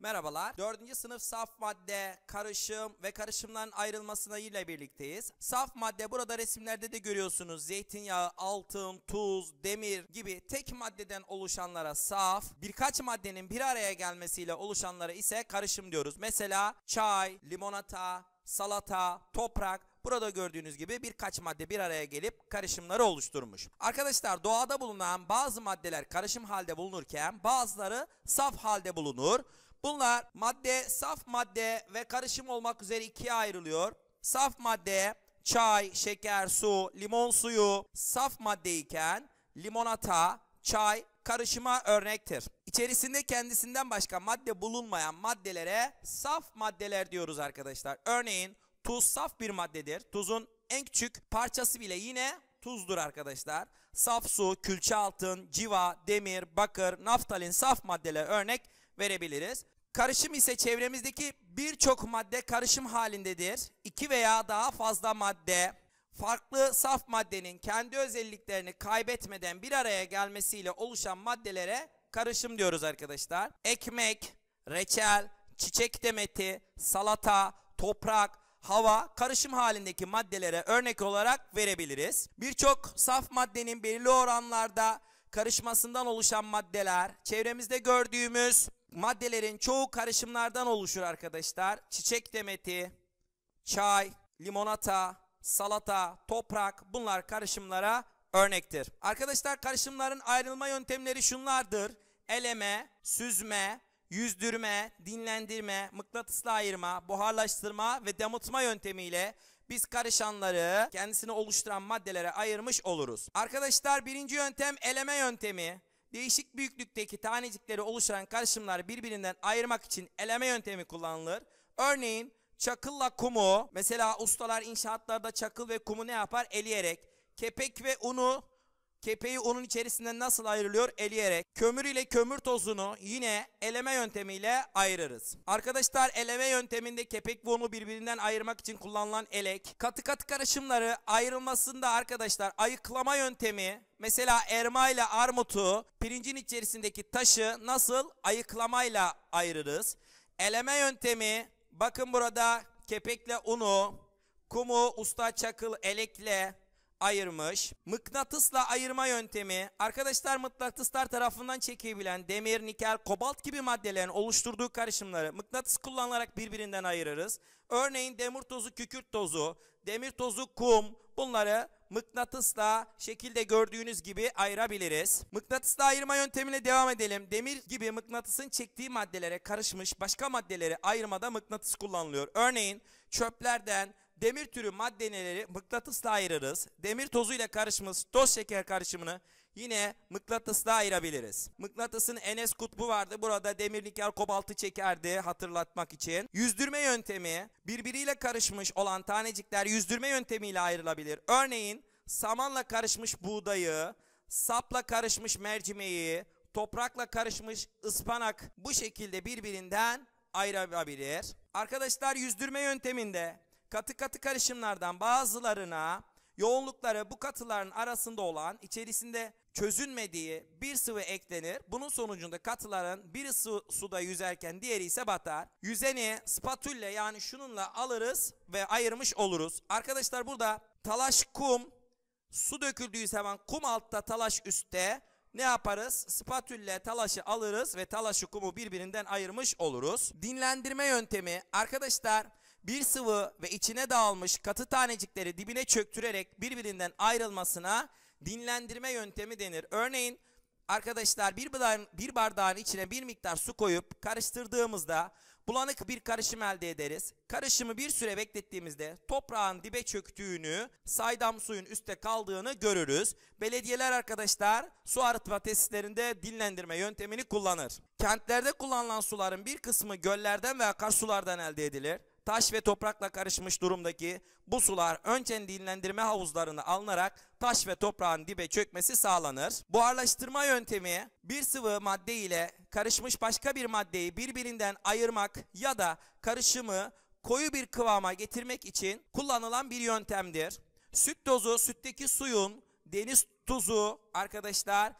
Merhabalar. 4. sınıf saf madde, karışım ve karışımların ayrılmasına ile birlikteyiz. Saf madde burada resimlerde de görüyorsunuz. Zeytinyağı, altın, tuz, demir gibi tek maddeden oluşanlara saf, birkaç maddenin bir araya gelmesiyle oluşanlara ise karışım diyoruz. Mesela çay, limonata, salata, toprak Burada gördüğünüz gibi birkaç madde bir araya gelip karışımları oluşturmuş. Arkadaşlar doğada bulunan bazı maddeler karışım halde bulunurken bazıları saf halde bulunur. Bunlar madde, saf madde ve karışım olmak üzere ikiye ayrılıyor. Saf madde çay, şeker, su, limon suyu saf madde iken limonata, çay karışıma örnektir. İçerisinde kendisinden başka madde bulunmayan maddelere saf maddeler diyoruz arkadaşlar. Örneğin tuz saf bir maddedir. Tuzun en küçük parçası bile yine tuzdur arkadaşlar. Saf su, külçe altın, civa, demir, bakır, naftalin saf maddeler örnek verebiliriz. Karışım ise çevremizdeki birçok madde karışım halindedir. İki veya daha fazla madde farklı saf maddenin kendi özelliklerini kaybetmeden bir araya gelmesiyle oluşan maddelere karışım diyoruz arkadaşlar. Ekmek, reçel, çiçek demeti, salata, toprak, hava karışım halindeki maddelere örnek olarak verebiliriz. Birçok saf maddenin belirli oranlarda karışmasından oluşan maddeler, çevremizde gördüğümüz maddelerin çoğu karışımlardan oluşur arkadaşlar. Çiçek demeti, çay, limonata, salata, toprak bunlar karışımlara örnektir. Arkadaşlar karışımların ayrılma yöntemleri şunlardır. Eleme, süzme, yüzdürme, dinlendirme, mıknatısla ayırma, buharlaştırma ve damıtma yöntemiyle biz karışanları kendisini oluşturan maddelere ayırmış oluruz. Arkadaşlar birinci yöntem eleme yöntemi değişik büyüklükteki tanecikleri oluşturan karışımlar birbirinden ayırmak için eleme yöntemi kullanılır. Örneğin çakılla kumu, mesela ustalar inşaatlarda çakıl ve kumu ne yapar? Eleyerek. Kepek ve unu Kepeği unun içerisinden nasıl ayrılıyor? Eleyerek. Kömür ile kömür tozunu yine eleme yöntemiyle ayırırız. Arkadaşlar eleme yönteminde kepek ve unu birbirinden ayırmak için kullanılan elek. Katı katı karışımları ayrılmasında arkadaşlar ayıklama yöntemi mesela erma ile armutu pirincin içerisindeki taşı nasıl ayıklamayla ayırırız. Eleme yöntemi bakın burada kepekle unu, kumu usta çakıl elekle ayırmış. Mıknatısla ayırma yöntemi arkadaşlar mıknatıslar tarafından çekebilen demir, nikel, kobalt gibi maddelerin oluşturduğu karışımları mıknatıs kullanılarak birbirinden ayırırız. Örneğin demir tozu, kükürt tozu, demir tozu, kum bunları mıknatısla şekilde gördüğünüz gibi ayırabiliriz. Mıknatısla ayırma yöntemine devam edelim. Demir gibi mıknatısın çektiği maddelere karışmış başka maddeleri ayırmada mıknatıs kullanılıyor. Örneğin çöplerden demir türü maddeleri mıknatısla ayırırız. Demir tozuyla karışmış toz şeker karışımını yine mıknatısla ayırabiliriz. Mıknatısın Enes kutbu vardı. Burada demir nikel kobaltı çekerdi hatırlatmak için. Yüzdürme yöntemi birbiriyle karışmış olan tanecikler yüzdürme yöntemiyle ayrılabilir. Örneğin samanla karışmış buğdayı, sapla karışmış mercimeği, toprakla karışmış ıspanak bu şekilde birbirinden ayırabilir. Arkadaşlar yüzdürme yönteminde Katı katı karışımlardan bazılarına yoğunlukları bu katıların arasında olan içerisinde çözünmediği bir sıvı eklenir. Bunun sonucunda katıların biri su, suda yüzerken diğeri ise batar. Yüzeni spatülle yani şununla alırız ve ayırmış oluruz. Arkadaşlar burada talaş kum su döküldüğü zaman kum altta talaş üstte ne yaparız? Spatülle talaşı alırız ve talaşı kumu birbirinden ayırmış oluruz. Dinlendirme yöntemi arkadaşlar bir sıvı ve içine dağılmış katı tanecikleri dibine çöktürerek birbirinden ayrılmasına dinlendirme yöntemi denir. Örneğin arkadaşlar bir bardağın, bir bardağın içine bir miktar su koyup karıştırdığımızda bulanık bir karışım elde ederiz. Karışımı bir süre beklettiğimizde toprağın dibe çöktüğünü, saydam suyun üstte kaldığını görürüz. Belediyeler arkadaşlar su arıtma tesislerinde dinlendirme yöntemini kullanır. Kentlerde kullanılan suların bir kısmı göllerden ve akarsulardan elde edilir taş ve toprakla karışmış durumdaki bu sular önceden dinlendirme havuzlarını alınarak taş ve toprağın dibe çökmesi sağlanır. Buharlaştırma yöntemi bir sıvı madde ile karışmış başka bir maddeyi birbirinden ayırmak ya da karışımı koyu bir kıvama getirmek için kullanılan bir yöntemdir. Süt dozu sütteki suyun deniz tuzu arkadaşlar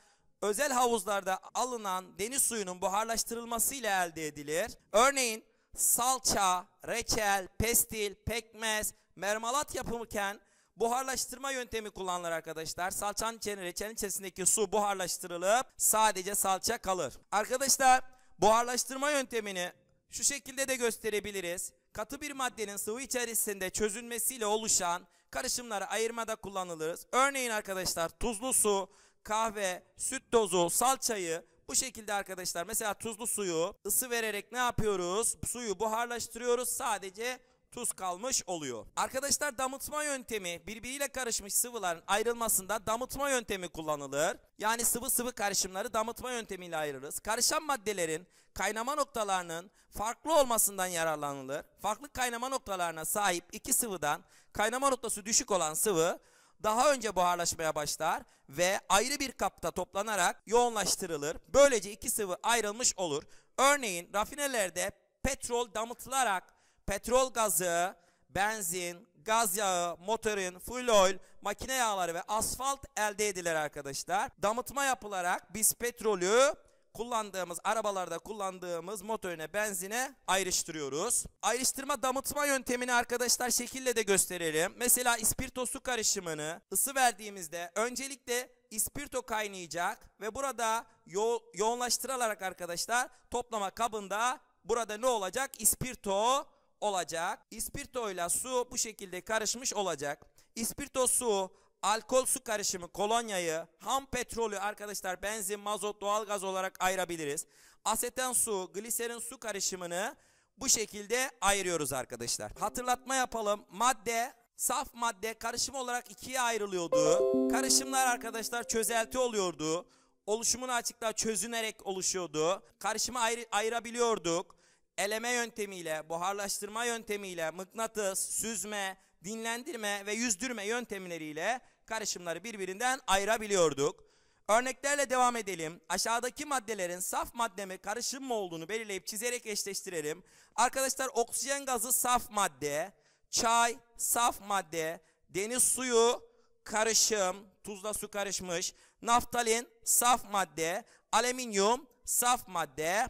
özel havuzlarda alınan deniz suyunun buharlaştırılması ile elde edilir. Örneğin salça, reçel, pestil, pekmez, mermalat yapımıken buharlaştırma yöntemi kullanılır arkadaşlar. Salçanın içerisinde reçelin içerisindeki su buharlaştırılıp sadece salça kalır. Arkadaşlar buharlaştırma yöntemini şu şekilde de gösterebiliriz. Katı bir maddenin sıvı içerisinde çözünmesiyle oluşan karışımları ayırmada kullanılırız. Örneğin arkadaşlar tuzlu su, kahve, süt dozu, salçayı bu şekilde arkadaşlar mesela tuzlu suyu ısı vererek ne yapıyoruz? Suyu buharlaştırıyoruz sadece tuz kalmış oluyor. Arkadaşlar damıtma yöntemi birbiriyle karışmış sıvıların ayrılmasında damıtma yöntemi kullanılır. Yani sıvı sıvı karışımları damıtma yöntemiyle ayırırız. Karışan maddelerin kaynama noktalarının farklı olmasından yararlanılır. Farklı kaynama noktalarına sahip iki sıvıdan kaynama noktası düşük olan sıvı daha önce buharlaşmaya başlar ve ayrı bir kapta toplanarak yoğunlaştırılır. Böylece iki sıvı ayrılmış olur. Örneğin rafinelerde petrol damıtılarak petrol gazı, benzin, gaz yağı, motorun, full oil, makine yağları ve asfalt elde edilir arkadaşlar. Damıtma yapılarak biz petrolü kullandığımız arabalarda kullandığımız motorine benzine ayrıştırıyoruz. Ayrıştırma damıtma yöntemini arkadaşlar şekilde de gösterelim. Mesela ispirto su karışımını ısı verdiğimizde öncelikle ispirto kaynayacak ve burada yo yoğunlaştırılarak arkadaşlar toplama kabında burada ne olacak? İspirto olacak. İspirto ile su bu şekilde karışmış olacak. İspirto su alkol su karışımı, kolonyayı, ham petrolü arkadaşlar benzin, mazot, doğalgaz olarak ayırabiliriz. Aseten su, gliserin su karışımını bu şekilde ayırıyoruz arkadaşlar. Hatırlatma yapalım. Madde, saf madde karışım olarak ikiye ayrılıyordu. Karışımlar arkadaşlar çözelti oluyordu. Oluşumunu açıkla çözünerek oluşuyordu. Karışımı ayır, ayırabiliyorduk. Eleme yöntemiyle, buharlaştırma yöntemiyle, mıknatıs, süzme, dinlendirme ve yüzdürme yöntemleriyle karışımları birbirinden ayırabiliyorduk. Örneklerle devam edelim. Aşağıdaki maddelerin saf madde mi karışım mı olduğunu belirleyip çizerek eşleştirelim. Arkadaşlar oksijen gazı saf madde, çay saf madde, deniz suyu karışım, tuzla su karışmış, naftalin saf madde, alüminyum saf madde,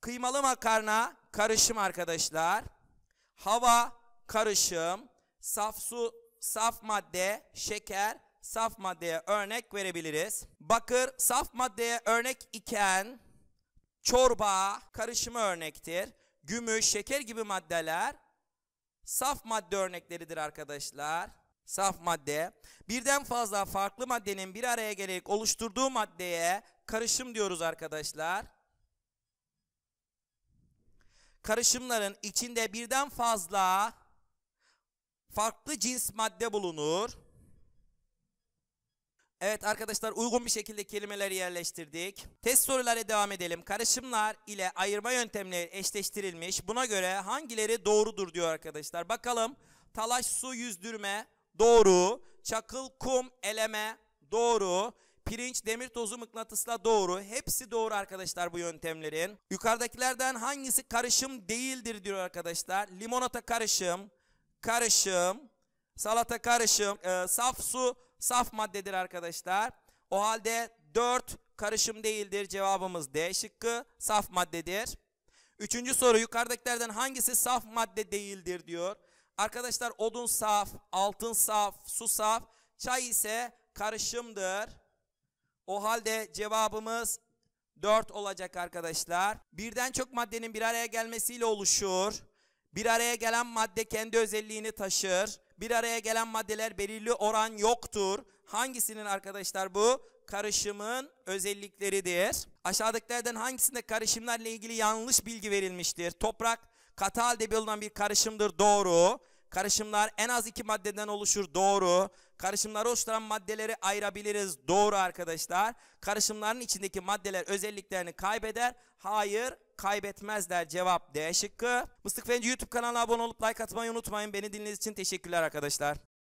kıymalı makarna karışım arkadaşlar, hava karışım, saf su, saf madde, şeker, saf maddeye örnek verebiliriz. Bakır saf maddeye örnek iken çorba karışımı örnektir. Gümüş, şeker gibi maddeler saf madde örnekleridir arkadaşlar. Saf madde birden fazla farklı maddenin bir araya gelerek oluşturduğu maddeye karışım diyoruz arkadaşlar. Karışımların içinde birden fazla farklı cins madde bulunur. Evet arkadaşlar uygun bir şekilde kelimeleri yerleştirdik. Test soruları devam edelim. Karışımlar ile ayırma yöntemleri eşleştirilmiş. Buna göre hangileri doğrudur diyor arkadaşlar. Bakalım talaş su yüzdürme doğru. Çakıl kum eleme doğru. Pirinç demir tozu mıknatısla doğru. Hepsi doğru arkadaşlar bu yöntemlerin. Yukarıdakilerden hangisi karışım değildir diyor arkadaşlar. Limonata karışım karışım, salata karışım, e, saf su, saf maddedir arkadaşlar. O halde 4 karışım değildir. Cevabımız D şıkkı, saf maddedir. Üçüncü soru yukarıdakilerden hangisi saf madde değildir diyor. Arkadaşlar odun saf, altın saf, su saf, çay ise karışımdır. O halde cevabımız 4 olacak arkadaşlar. Birden çok maddenin bir araya gelmesiyle oluşur. Bir araya gelen madde kendi özelliğini taşır. Bir araya gelen maddeler belirli oran yoktur. Hangisinin arkadaşlar bu? Karışımın özellikleridir. Aşağıdakilerden hangisinde karışımlarla ilgili yanlış bilgi verilmiştir? Toprak katı halde bulunan bir karışımdır. Doğru. Karışımlar en az iki maddeden oluşur. Doğru. Karışımları oluşturan maddeleri ayırabiliriz. Doğru arkadaşlar. Karışımların içindeki maddeler özelliklerini kaybeder. Hayır kaybetmezler. Cevap D şıkkı. Mıstık Fenci YouTube kanalına abone olup like atmayı unutmayın. Beni dinlediğiniz için teşekkürler arkadaşlar.